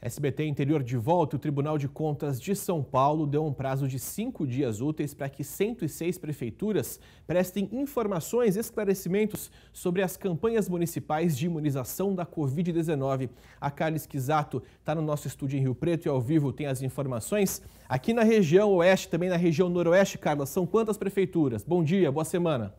SBT Interior de volta, o Tribunal de Contas de São Paulo deu um prazo de cinco dias úteis para que 106 prefeituras prestem informações e esclarecimentos sobre as campanhas municipais de imunização da Covid-19. A Carlos Quisato está no nosso estúdio em Rio Preto e ao vivo tem as informações. Aqui na região oeste, também na região noroeste, Carla, são quantas prefeituras? Bom dia, boa semana.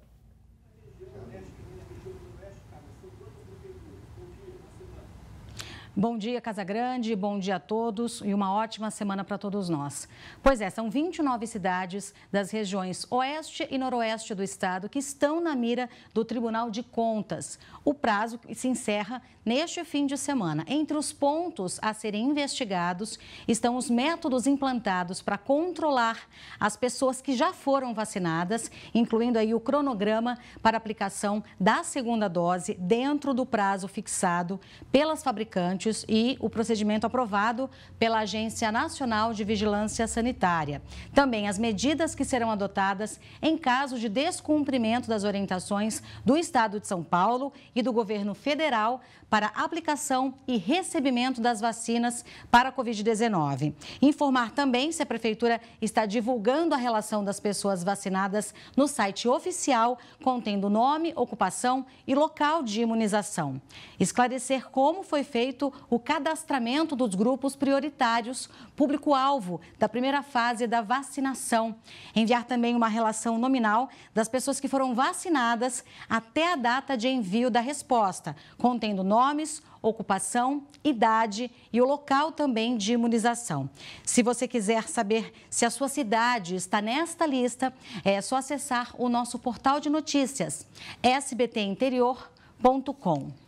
Bom dia, Casa Grande, bom dia a todos e uma ótima semana para todos nós. Pois é, são 29 cidades das regiões oeste e noroeste do estado que estão na mira do Tribunal de Contas. O prazo se encerra neste fim de semana. Entre os pontos a serem investigados estão os métodos implantados para controlar as pessoas que já foram vacinadas, incluindo aí o cronograma para aplicação da segunda dose dentro do prazo fixado pelas fabricantes e o procedimento aprovado pela Agência Nacional de Vigilância Sanitária. Também as medidas que serão adotadas em caso de descumprimento das orientações do Estado de São Paulo e do governo federal para aplicação e recebimento das vacinas para a Covid-19. Informar também se a Prefeitura está divulgando a relação das pessoas vacinadas no site oficial, contendo nome, ocupação e local de imunização. Esclarecer como foi feito o cadastramento dos grupos prioritários, público-alvo da primeira fase da vacinação. Enviar também uma relação nominal das pessoas que foram vacinadas até a data de envio da resposta, contendo nomes, ocupação, idade e o local também de imunização. Se você quiser saber se a sua cidade está nesta lista, é só acessar o nosso portal de notícias sbtinterior.com.